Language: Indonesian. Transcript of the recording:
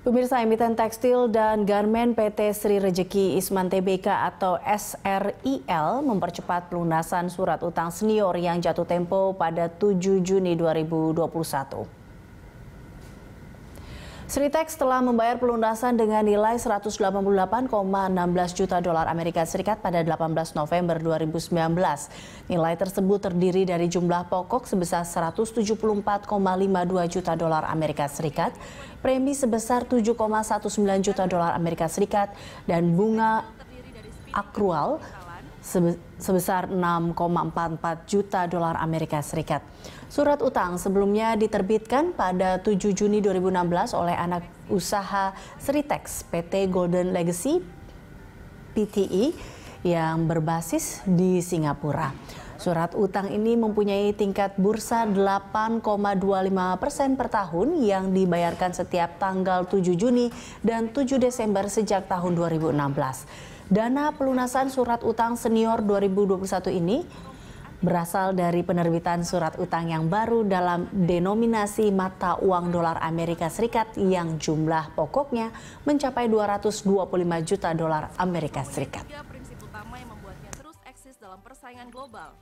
Pemirsa emiten tekstil dan garmen PT Sri Rejeki Isman TBK atau SRIL mempercepat pelunasan surat utang senior yang jatuh tempo pada 7 Juni 2021. Sritex telah membayar pelunasan dengan nilai 188,16 juta dolar Amerika Serikat pada 18 November 2019. Nilai tersebut terdiri dari jumlah pokok sebesar 174,52 juta dolar Amerika Serikat, premi sebesar 7,19 juta dolar Amerika Serikat, dan bunga akrual sebesar 6,44 juta dolar Amerika Serikat. Surat utang sebelumnya diterbitkan pada 7 Juni 2016 oleh anak usaha Sritex PT Golden Legacy PTE yang berbasis di Singapura. Surat utang ini mempunyai tingkat bursa 8,25 persen per tahun yang dibayarkan setiap tanggal 7 Juni dan 7 Desember sejak tahun 2016. Dana pelunasan surat utang senior 2021 ini berasal dari penerbitan surat utang yang baru dalam denominasi mata uang dolar Amerika Serikat yang jumlah pokoknya mencapai 225 juta dolar Amerika Serikat dalam persaingan global.